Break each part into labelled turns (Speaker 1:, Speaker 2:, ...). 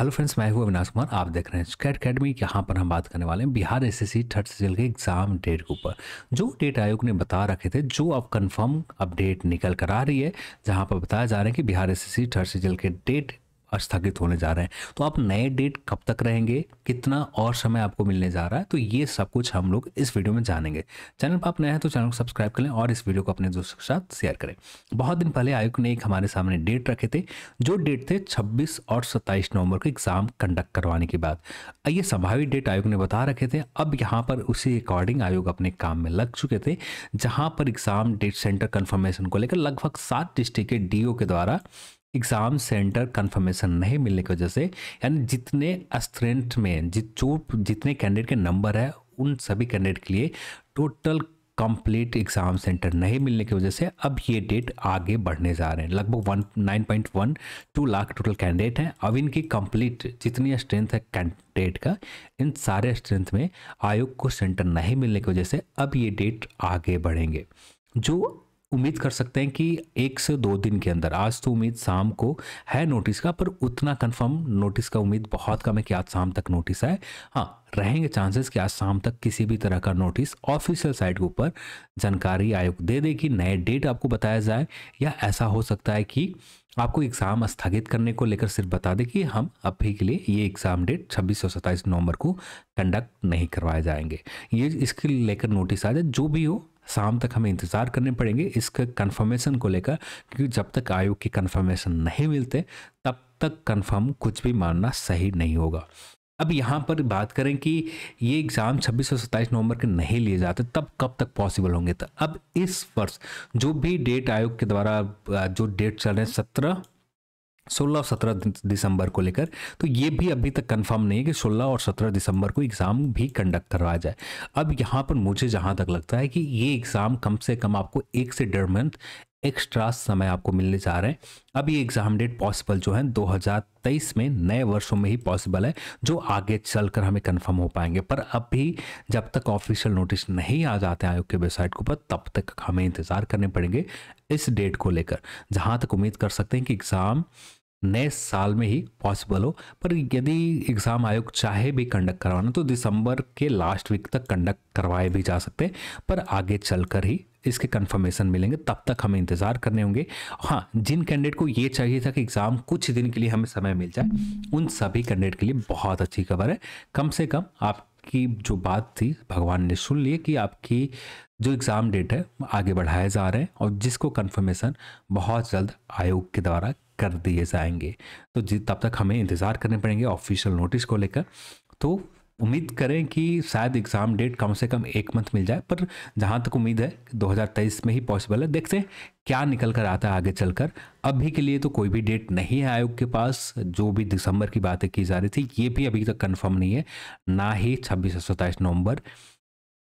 Speaker 1: hello friends मैं हूं अविनाश कुमार आप देख रहे हैं स्कैट अकेडमी यहाँ पर हम बात करने वाले हैं बिहार एसएससी थर्ड सीजल के एग्ज़ाम डेट के ऊपर जो डेट आयोग ने बता रखे थे जो अब कंफर्म अपडेट निकल कर आ रही है जहाँ पर बताया जा रहा है कि बिहार एसएससी थर्ड सीजल के डेट स्थगित होने जा रहे हैं तो आप नए डेट कब तक रहेंगे कितना और समय आपको मिलने जा रहा है तो ये सब कुछ हम लोग इस वीडियो में जानेंगे चैनल पर आप नए हैं तो चैनल को सब्सक्राइब करें और इस वीडियो को अपने दोस्तों के साथ शेयर करें बहुत दिन पहले आयोग ने एक हमारे सामने डेट रखे थे जो डेट थे छब्बीस और सत्ताईस नवम्बर को एग्जाम कंडक्ट करवाने के बाद ये संभावित डेट आयोग ने बता रखे थे अब यहाँ पर उसी अकॉर्डिंग आयोग अपने काम में लग चुके थे जहाँ पर एग्जाम डेट सेंटर कन्फर्मेशन को लेकर लगभग सात डिस्ट्रिक्ट के डी के द्वारा एग्ज़ाम सेंटर कंफर्मेशन नहीं मिलने की वजह से यानी जितने स्ट्रेंथ में जित जो जितने कैंडिडेट के नंबर है उन सभी कैंडिडेट के लिए टोटल कंप्लीट एग्ज़ाम सेंटर नहीं मिलने की वजह से अब ये डेट आगे बढ़ने जा रहे हैं लगभग one nine point one two lakh total candidate हैं अब इनकी कंप्लीट जितनी स्ट्रेंथ है कैंडिडेट का इन सारे स्ट्रेंथ में आयोग को सेंटर नहीं मिलने की वजह से अब ये डेट आगे बढ़ेंगे जो उम्मीद कर सकते हैं कि एक से दो दिन के अंदर आज तो उम्मीद शाम को है नोटिस का पर उतना कंफर्म नोटिस का उम्मीद बहुत कम है कि आज शाम तक नोटिस आए हाँ रहेंगे चांसेस कि आज शाम तक किसी भी तरह का नोटिस ऑफिशियल साइट के ऊपर जानकारी आयोग दे दे कि नए डेट आपको बताया जाए या ऐसा हो सकता है कि आपको एग्ज़ाम स्थगित करने को लेकर सिर्फ बता दें कि हम अभी के लिए ये एग्ज़ाम डेट छब्बीस और सत्ताईस नवंबर को कंडक्ट नहीं करवाए जाएंगे ये इसके लेकर नोटिस आ जाए जो भी हो शाम तक हमें इंतज़ार करने पड़ेंगे इसके कन्फर्मेशन को लेकर क्योंकि जब तक आयोग की कन्फर्मेशन नहीं मिलते तब तक कन्फर्म कुछ भी मानना सही नहीं होगा अब यहाँ पर बात करें कि ये एग्ज़ाम 26 और 27 नवंबर के नहीं लिए जाते तब कब तक पॉसिबल होंगे तो अब इस वर्ष जो भी डेट आयोग के द्वारा जो डेट चल रहे हैं सत्रह सोलह और सत्रह दिसंबर को लेकर तो ये भी अभी तक कंफर्म नहीं है कि सोलह और सत्रह दिसंबर को एग्ज़ाम भी कंडक्ट करवाया जाए अब यहाँ पर मुझे जहाँ तक लगता है कि ये एग्ज़ाम कम से कम आपको एक से डेढ़ मंथ एक्स्ट्रा समय आपको मिलने जा रहे हैं अब ये एग्ज़ाम डेट पॉसिबल जो है 2023 में नए वर्षों में ही पॉसिबल है जो आगे चलकर हमें कंफर्म हो पाएंगे पर अभी जब तक ऑफिशियल नोटिस नहीं आ जाते आयोग की वेबसाइट के ऊपर तब तक हमें इंतज़ार करने पड़ेंगे इस डेट को लेकर जहाँ तक उम्मीद कर सकते हैं कि एग्ज़ाम नए साल में ही पॉसिबल हो पर यदि एग्ज़ाम आयोग चाहे भी कंडक्ट करवाना तो दिसंबर के लास्ट वीक तक कंडक्ट करवाए भी जा सकते हैं पर आगे चलकर ही इसके कंफर्मेशन मिलेंगे तब तक हमें इंतज़ार करने होंगे हाँ जिन कैंडिडेट को ये चाहिए था कि एग्ज़ाम कुछ दिन के लिए हमें समय मिल जाए उन सभी कैंडिडेट के लिए बहुत अच्छी खबर है कम से कम आपकी जो बात थी भगवान ने सुन ली कि आपकी जो एग्ज़ाम डेट है आगे बढ़ाए जा रहे हैं और जिसको कन्फर्मेशन बहुत जल्द आयोग के द्वारा कर दिए जाएंगे तो तब तक हमें इंतज़ार करने पड़ेंगे ऑफिशियल नोटिस को लेकर तो उम्मीद करें कि शायद एग्ज़ाम डेट कम से कम एक मंथ मिल जाए पर जहाँ तक उम्मीद है 2023 में ही पॉसिबल है देखते हैं क्या निकल कर आता है आगे चलकर अभी के लिए तो कोई भी डेट नहीं है आयोग के पास जो भी दिसंबर की बातें की जा रही थी ये भी अभी तक कन्फर्म नहीं है ना ही छब्बीस और सत्ताईस नवंबर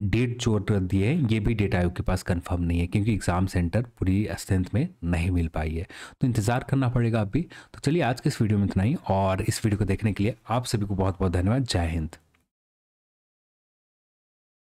Speaker 1: डेट जो ऑर्डर दिए है ये भी डेट आयोग के पास कंफर्म नहीं है क्योंकि एग्ज़ाम सेंटर पूरी स्ट्रेंथ में नहीं मिल पाई है तो इंतज़ार करना पड़ेगा अभी तो चलिए आज के इस वीडियो में इतना ही और इस वीडियो को देखने के लिए आप सभी को बहुत बहुत धन्यवाद जय हिंद